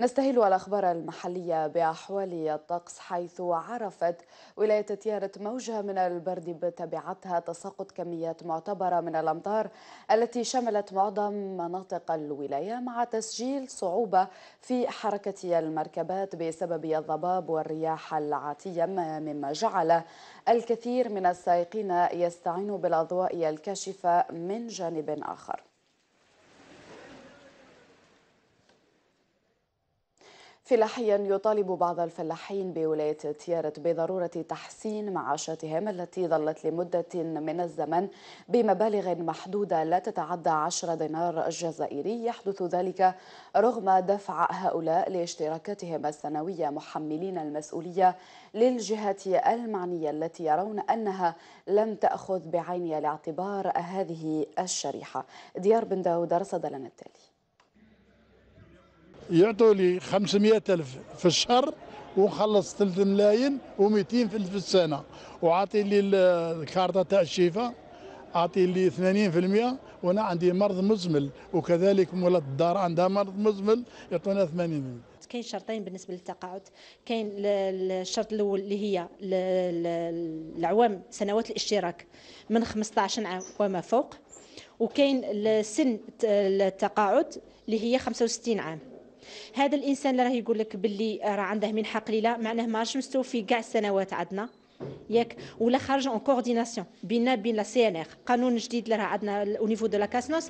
نستهل الأخبار المحلية بأحوال الطقس حيث عرفت ولاية تيارة موجة من البرد بتبعتها تساقط كميات معتبرة من الأمطار التي شملت معظم مناطق الولاية مع تسجيل صعوبة في حركة المركبات بسبب الضباب والرياح العاتية مما جعل الكثير من السائقين يستعينوا بالأضواء الكاشفة من جانب آخر فلاحيا يطالب بعض الفلاحين بولاية تيارت بضرورة تحسين معاشاتهم التي ظلت لمدة من الزمن بمبالغ محدودة لا تتعدى 10 دينار جزائري يحدث ذلك رغم دفع هؤلاء لاشتراكاتهم السنوية محملين المسؤولية للجهة المعنية التي يرون أنها لم تأخذ بعين الاعتبار هذه الشريحة ديار بن داود رصد لنا التالي يعطوا لي 500 ألف في الشهر ونخلص 3 ملايين و200 ألف في السنه وعاطي لي الكارطه تاع الشفاء اعطي لي 80% وانا عندي مرض مزمل وكذلك مولات الدار عندها مرض مزمل يعطونا 80 كاين شرطين بالنسبه للتقاعد كاين الشرط الاول اللي هي العوام سنوات الاشتراك من 15 عام وما فوق وكاين سن التقاعد اللي هي 65 عام هذا الانسان اللي راه يقول لك باللي راه عنده منحه قليله معناه ما مستوفي كاع السنوات عندنا ياك ولا خارج اون كورديناسيون بيننا بين لا سي ان ار قانون جديد اللي راه عندنا او نيفو دو لا كاسنوس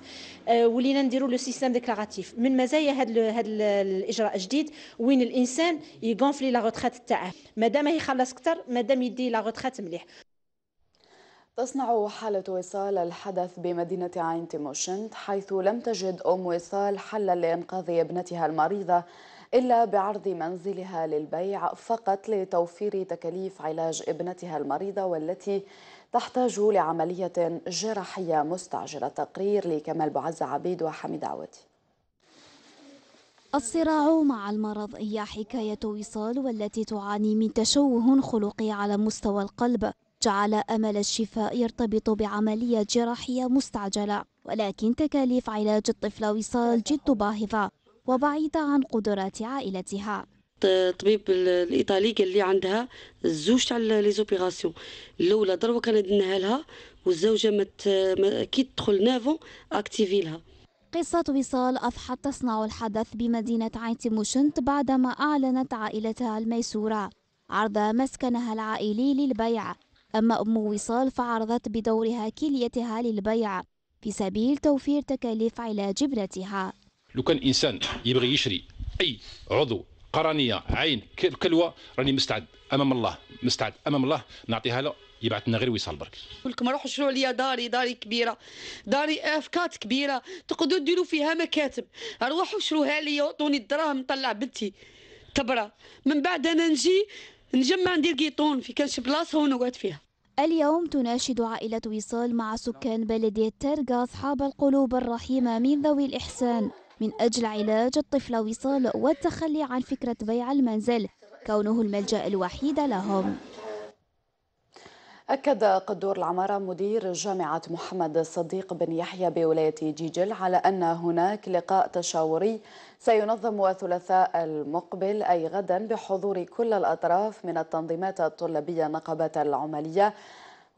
ولينا نديروا لو سيستيم ديكلاراتيف من مزايا هذا هذا الاجراء الجديد وين الانسان يغونفلي لا روتريت تاعه مادام يخلص اكثر مادام يدي لا روتريت مليح تصنع حالة وصال الحدث بمدينة عين تيموشنت حيث لم تجد أم وصال حلا لإنقاذ ابنتها المريضة إلا بعرض منزلها للبيع فقط لتوفير تكاليف علاج ابنتها المريضة والتي تحتاج لعملية جراحية مستعجلة تقرير لكمال بعز عبيد وحميد عوتي الصراع مع المرض هي حكاية وصال والتي تعاني من تشوه خلقي على مستوى القلب جعل أمل الشفاء يرتبط بعملية جراحية مستعجلة ولكن تكاليف علاج الطفلة وصال جد باهظة وبعيدة عن قدرات عائلتها الطبيب الايطالي قال لي عندها الزوج تاع لي زوبيراسيون الاولى ضربه كان دناها لها والزوجه مت كي تدخل نافو اكتيفي لها قصة وصال أضحت تصنع الحدث بمدينة عين تيموشنت بعدما أعلنت عائلتها الميسورة عرض مسكنها العائلي للبيع أما أم وصال فعرضت بدورها كليتها للبيع في سبيل توفير تكاليف علاج ابنتها لو كان إنسان يبغي يشري أي عضو قرنية عين كلوة راني مستعد أمام الله مستعد أمام الله نعطيها له يبعث لنا غير وصال برك نقول لكم روحوا شروا لي داري داري كبيره داري افكات كبيره تقدروا ديروا فيها مكاتب روحوا شروها لي وعطوني الدراهم نطلع بنتي تبرى من بعد انا نجي نجمع ندير كيطون في كانش بلاصه ونقعد فيها اليوم تناشد عائلة وصال مع سكان بلدية ترقة أصحاب القلوب الرحيمة من ذوي الإحسان من أجل علاج الطفل وصال والتخلي عن فكرة بيع المنزل كونه الملجأ الوحيد لهم أكد قدور العمارة مدير جامعة محمد الصديق بن يحيى بولاية جيجل على أن هناك لقاء تشاوري سينظم الثلاثاء المقبل أي غدا بحضور كل الأطراف من التنظيمات الطلابية نقابات العملية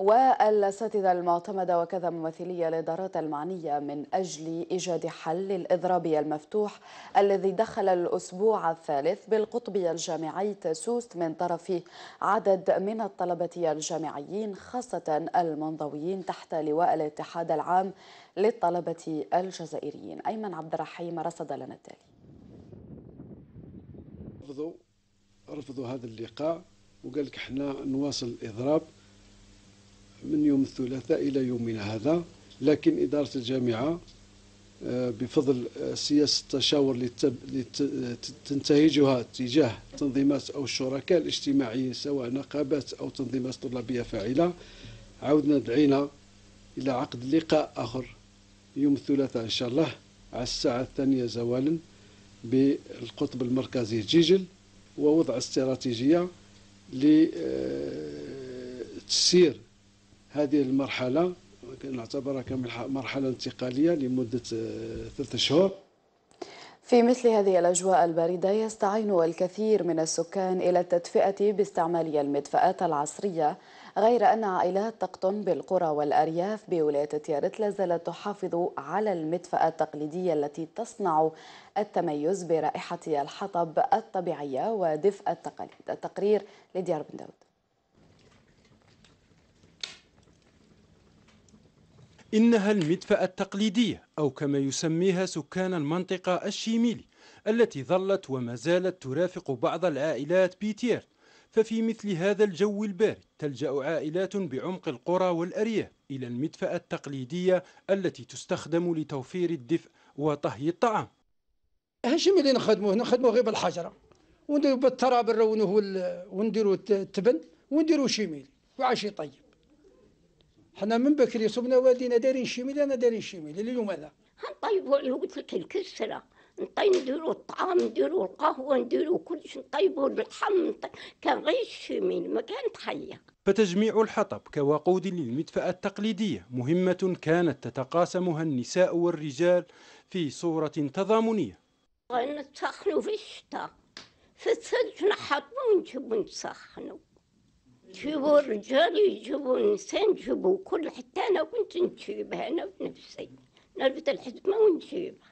والأساتذة المعتمدة وكذا ممثلي الإدارات المعنية من أجل إيجاد حل للاضراب المفتوح الذي دخل الأسبوع الثالث بالقطبي الجامعي تسوست من طرف عدد من الطلبة الجامعيين خاصة المنضويين تحت لواء الاتحاد العام للطلبة الجزائريين أيمن عبد الرحيم رصد لنا التالي رفضوا رفضوا هذا اللقاء وقال لك احنا نواصل الاضراب من يوم الثلاثاء إلى يومنا هذا لكن إدارة الجامعة آه، بفضل سياسة التشاور اللي تنتهجها تجاه تنظيمات أو الشركاء الاجتماعيين سواء نقابات أو تنظيمات طلابية فاعلة عودنا دعينا إلى عقد لقاء آخر يوم الثلاثاء إن شاء الله على الساعة الثانية زوالا بالقطب المركزي جيجل ووضع استراتيجية لتسير آه، هذه المرحلة نعتبرها كمرحلة انتقالية لمدة آه، ثلاثة شهور في مثل هذه الأجواء الباردة يستعين الكثير من السكان إلى التدفئة باستعمال المدفئات العصرية غير أن عائلات تقطن بالقرى والأرياف بولاية تيارت لا زالت تحافظ على المدفأة التقليدية التي تصنع التميز برائحة الحطب الطبيعية ودفء التقاليد التقرير لديار بن داود إنها المدفأة التقليدية أو كما يسميها سكان المنطقة الشيميلي التي ظلت وما زالت ترافق بعض العائلات بيتير ففي مثل هذا الجو البارد تلجأ عائلات بعمق القرى والأرياف إلى المدفأة التقليدية التي تستخدم لتوفير الدفء وطهي الطعام ملي اللي نخدموه نخدموه غير بالحجرة ونديروا بالتراب نرونوه ونديروا التبن ونديروا شيميل وعشي طيب حنا من بكري صبنا والدينا دارين شي انا دارين شي ميل لليوم هذا نطيبوا على قلت الكسره نطيبوا نديروا الطعام نديروا القهوه كل كلش نطيبوا اللحم كان غير الشميل ما كانت حيه فتجميع الحطب كوقود للمدفأة التقليدية مهمة كانت تتقاسمها النساء والرجال في صورة تضامنية نسخنوا في الشتاء في الثلج نحطوا ونجيبوا نسخنوا جيبوا الرجال يجيبوا الإنسان جيبوا كل حتى أنا كنت نجيبها أنا بنفسي نلبس الحزمة ونجيبها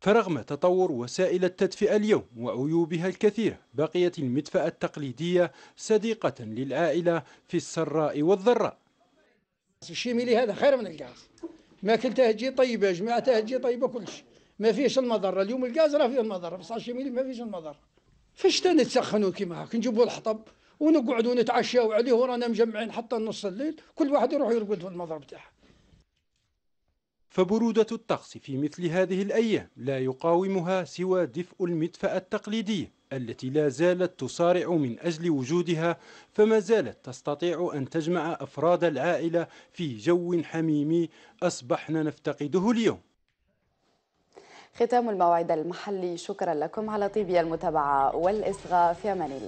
فرغم تطور وسائل التدفئة اليوم وعيوبها الكثيرة بقيت المدفأة التقليدية صديقة للعائلة في السراء والضراء الشيميلي هذا خير من الغاز ماكلته تجي طيبة جماعته تجي طيبة كلش ما فيش المضرة اليوم الغاز راه فيه المضرة بصح الشيميلي ما فيش المضرة فاش تنتسخنوا كيما هاك نجيبوا الحطب ونقعد ونتعشى عليه ورانا مجمعين حتى نص الليل كل واحد يروح يرقد في المضرب تاعه فبرودة الطقس في مثل هذه الأيام لا يقاومها سوى دفء المدفأة التقليدية التي لا زالت تصارع من أجل وجودها فما زالت تستطيع أن تجمع أفراد العائلة في جو حميمي أصبحنا نفتقده اليوم ختام الموعد المحلي شكرا لكم على طيبية المتابعة والإصغاء في أمان الله